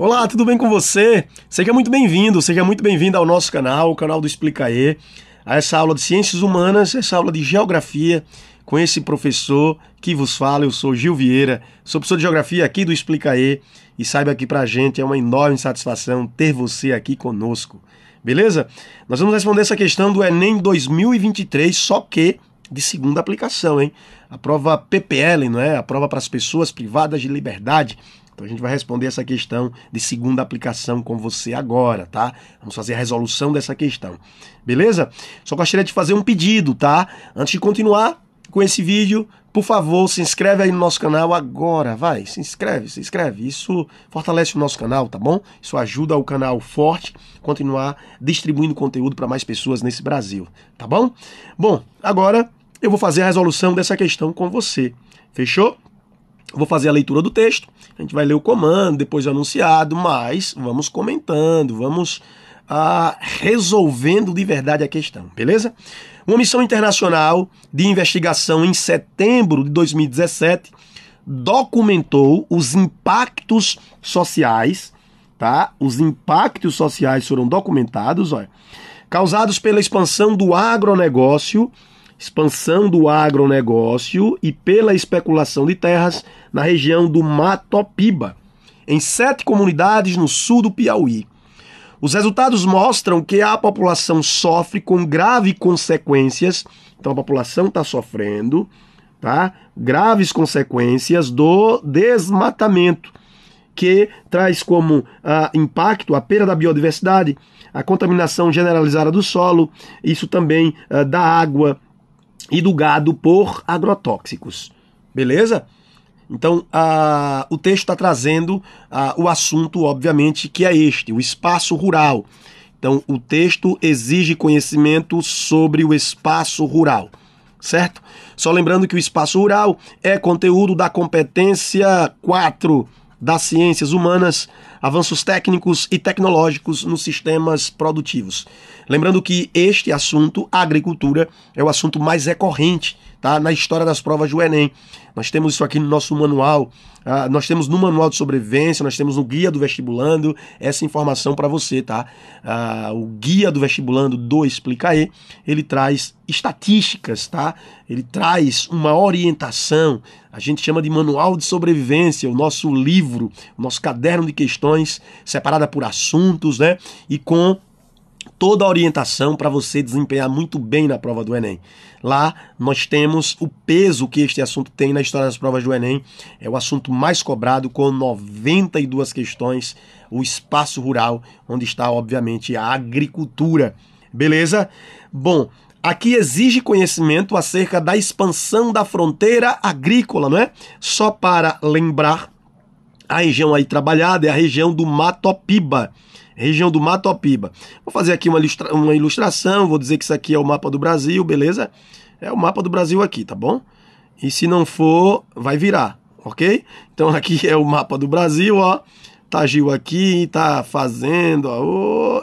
Olá, tudo bem com você? Seja muito bem-vindo, seja muito bem-vindo ao nosso canal, o canal do Explicaê, a essa aula de Ciências Humanas, essa aula de Geografia, com esse professor que vos fala, eu sou Gil Vieira, sou professor de Geografia aqui do Explicaê, e saiba que pra gente é uma enorme satisfação ter você aqui conosco, beleza? Nós vamos responder essa questão do Enem 2023, só que de segunda aplicação, hein? A prova PPL, não é? A prova para as pessoas privadas de liberdade, então a gente vai responder essa questão de segunda aplicação com você agora, tá? Vamos fazer a resolução dessa questão. Beleza? Só gostaria de fazer um pedido, tá? Antes de continuar com esse vídeo, por favor, se inscreve aí no nosso canal agora, vai, se inscreve, se inscreve. Isso fortalece o nosso canal, tá bom? Isso ajuda o canal forte continuar distribuindo conteúdo para mais pessoas nesse Brasil, tá bom? Bom, agora eu vou fazer a resolução dessa questão com você. Fechou? vou fazer a leitura do texto, a gente vai ler o comando, depois o anunciado, mas vamos comentando, vamos ah, resolvendo de verdade a questão, beleza? Uma missão internacional de investigação em setembro de 2017 documentou os impactos sociais, tá? Os impactos sociais foram documentados, olha, causados pela expansão do agronegócio expansão do agronegócio e pela especulação de terras na região do Matopiba, em sete comunidades no sul do Piauí. Os resultados mostram que a população sofre com graves consequências. Então a população está sofrendo, tá? Graves consequências do desmatamento, que traz como ah, impacto a perda da biodiversidade, a contaminação generalizada do solo, isso também ah, da água, e do gado por agrotóxicos. Beleza? Então, a, o texto está trazendo a, o assunto, obviamente, que é este: o espaço rural. Então, o texto exige conhecimento sobre o espaço rural, certo? Só lembrando que o espaço rural é conteúdo da competência 4 das ciências humanas, avanços técnicos e tecnológicos nos sistemas produtivos. Lembrando que este assunto, a agricultura, é o assunto mais recorrente tá? na história das provas do Enem. Nós temos isso aqui no nosso manual, uh, nós temos no manual de sobrevivência, nós temos no guia do vestibulando essa informação para você, tá? Uh, o guia do vestibulando do Explica E, ele traz estatísticas, tá? Ele traz uma orientação, a gente chama de manual de sobrevivência, o nosso livro, o nosso caderno de questões separada por assuntos, né? E com toda a orientação para você desempenhar muito bem na prova do Enem. Lá nós temos o peso que este assunto tem na história das provas do Enem. É o assunto mais cobrado, com 92 questões, o espaço rural, onde está, obviamente, a agricultura. Beleza? Bom, aqui exige conhecimento acerca da expansão da fronteira agrícola, não é? Só para lembrar, a região aí trabalhada é a região do Mato Piba região do Mato Opiba. Vou fazer aqui uma, ilustra uma ilustração, vou dizer que isso aqui é o mapa do Brasil, beleza? É o mapa do Brasil aqui, tá bom? E se não for, vai virar, ok? Então aqui é o mapa do Brasil, ó. Tá Gil aqui, tá fazendo, ó.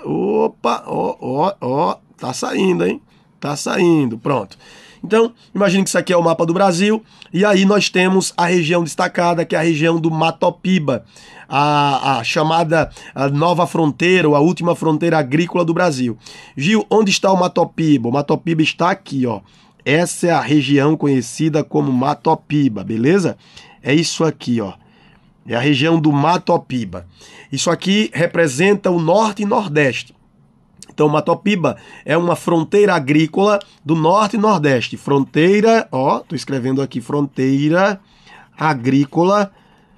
Opa, ó, ó, ó. Tá saindo, hein? Tá saindo, pronto. Então, imagine que isso aqui é o mapa do Brasil, e aí nós temos a região destacada, que é a região do Matopiba, a, a chamada a nova fronteira, ou a última fronteira agrícola do Brasil. Gil, onde está o Matopiba? O Matopiba está aqui, ó. Essa é a região conhecida como Matopiba, beleza? É isso aqui, ó. É a região do Matopiba. Isso aqui representa o norte e nordeste. Então, Matopiba é uma fronteira agrícola do norte e nordeste. Fronteira, ó, tô escrevendo aqui, fronteira agrícola,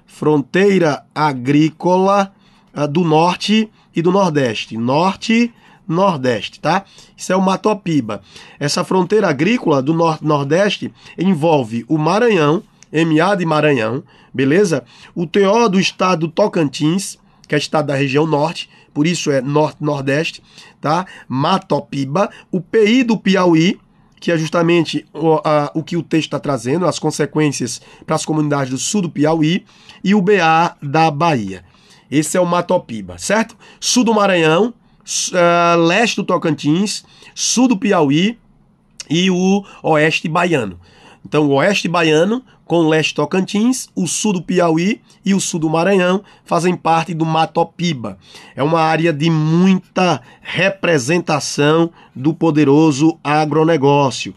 fronteira agrícola uh, do norte e do nordeste. Norte, nordeste, tá? Isso é o Matopiba. Essa fronteira agrícola do norte nordeste envolve o Maranhão, MA de Maranhão, beleza? O TO do estado Tocantins, que é estado da região norte, por isso é norte-nordeste, tá? Matopiba, o PI do Piauí, que é justamente o, a, o que o texto está trazendo, as consequências para as comunidades do sul do Piauí, e o BA da Bahia. Esse é o Matopiba, certo? Sul do Maranhão, uh, leste do Tocantins, sul do Piauí e o oeste baiano. Então, o oeste baiano, com o leste Tocantins, o sul do Piauí e o sul do Maranhão fazem parte do mato piba É uma área de muita representação do poderoso agronegócio.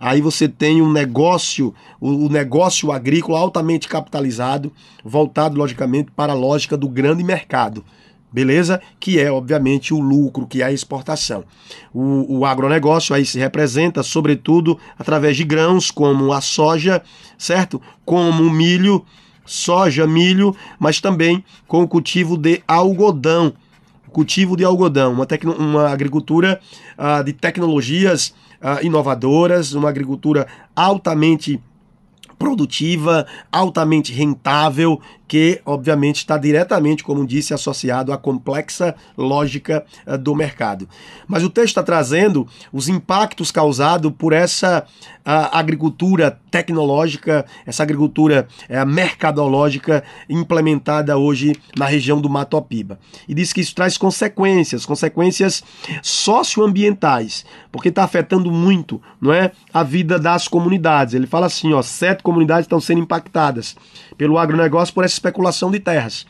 Aí você tem um negócio, o negócio agrícola altamente capitalizado, voltado logicamente para a lógica do grande mercado beleza? Que é, obviamente, o lucro, que é a exportação. O, o agronegócio aí se representa, sobretudo, através de grãos, como a soja, certo? Como o milho, soja, milho, mas também com o cultivo de algodão. Cultivo de algodão, uma, tecno, uma agricultura ah, de tecnologias ah, inovadoras, uma agricultura altamente produtiva, altamente rentável que obviamente está diretamente, como disse, associado à complexa lógica eh, do mercado. Mas o texto está trazendo os impactos causados por essa agricultura tecnológica, essa agricultura eh, mercadológica implementada hoje na região do Mato Piba. E diz que isso traz consequências, consequências socioambientais, porque está afetando muito, não é, a vida das comunidades. Ele fala assim, ó, sete comunidades estão sendo impactadas pelo agronegócio por esses especulação de terras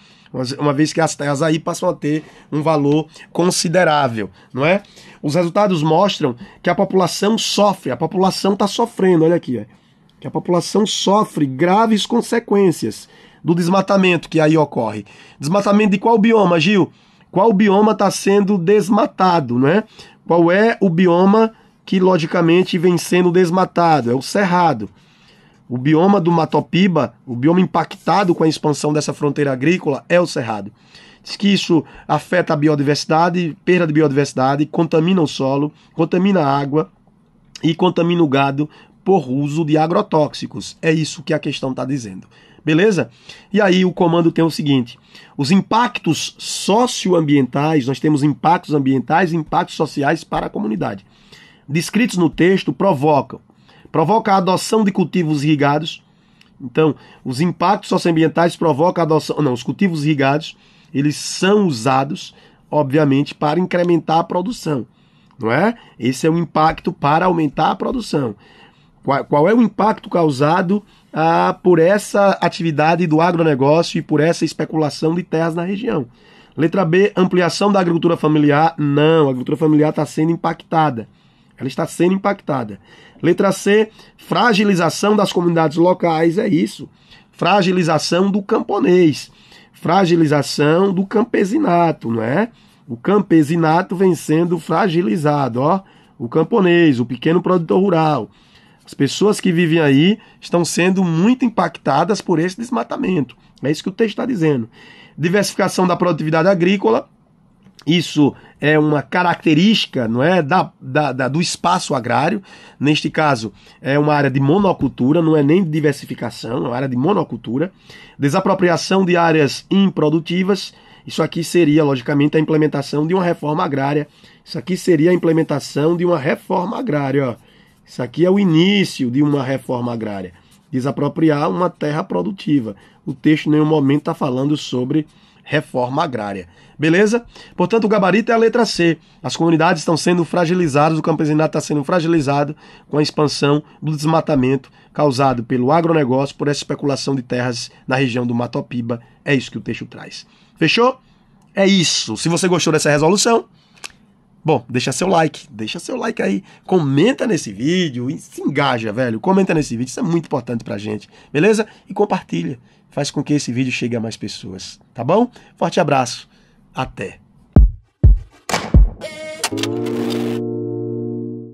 uma vez que as terras aí passam a ter um valor considerável, não é? Os resultados mostram que a população sofre, a população está sofrendo, olha aqui, é, que a população sofre graves consequências do desmatamento que aí ocorre. Desmatamento de qual bioma, Gil? Qual bioma está sendo desmatado, não é? Qual é o bioma que logicamente vem sendo desmatado? É o cerrado. O bioma do Matopiba, o bioma impactado com a expansão dessa fronteira agrícola, é o cerrado. Diz que isso afeta a biodiversidade, perda de biodiversidade, contamina o solo, contamina a água e contamina o gado por uso de agrotóxicos. É isso que a questão está dizendo. Beleza? E aí o comando tem o seguinte: os impactos socioambientais, nós temos impactos ambientais e impactos sociais para a comunidade. Descritos no texto provocam provoca a adoção de cultivos irrigados. Então, os impactos socioambientais provocam a adoção. Não, os cultivos irrigados eles são usados, obviamente, para incrementar a produção. Não é? Esse é o impacto para aumentar a produção. Qual, qual é o impacto causado ah, por essa atividade do agronegócio e por essa especulação de terras na região? Letra B, ampliação da agricultura familiar. Não, a agricultura familiar está sendo impactada. Ela está sendo impactada. Letra C, fragilização das comunidades locais, é isso. Fragilização do camponês, fragilização do campesinato, não é? O campesinato vem sendo fragilizado, ó. O camponês, o pequeno produtor rural. As pessoas que vivem aí estão sendo muito impactadas por esse desmatamento. É isso que o texto está dizendo. Diversificação da produtividade agrícola, isso é uma característica não é, da, da, da, do espaço agrário. Neste caso, é uma área de monocultura, não é nem diversificação, é uma área de monocultura. Desapropriação de áreas improdutivas. Isso aqui seria, logicamente, a implementação de uma reforma agrária. Isso aqui seria a implementação de uma reforma agrária. Ó. Isso aqui é o início de uma reforma agrária. Desapropriar uma terra produtiva. O texto, em nenhum momento, está falando sobre reforma agrária. Beleza? Portanto, o gabarito é a letra C. As comunidades estão sendo fragilizadas, o campesinato está sendo fragilizado com a expansão do desmatamento causado pelo agronegócio, por essa especulação de terras na região do Matopiba. É isso que o texto traz. Fechou? É isso. Se você gostou dessa resolução, Bom, deixa seu like, deixa seu like aí, comenta nesse vídeo e se engaja, velho. Comenta nesse vídeo, isso é muito importante pra gente, beleza? E compartilha, faz com que esse vídeo chegue a mais pessoas, tá bom? Forte abraço, até!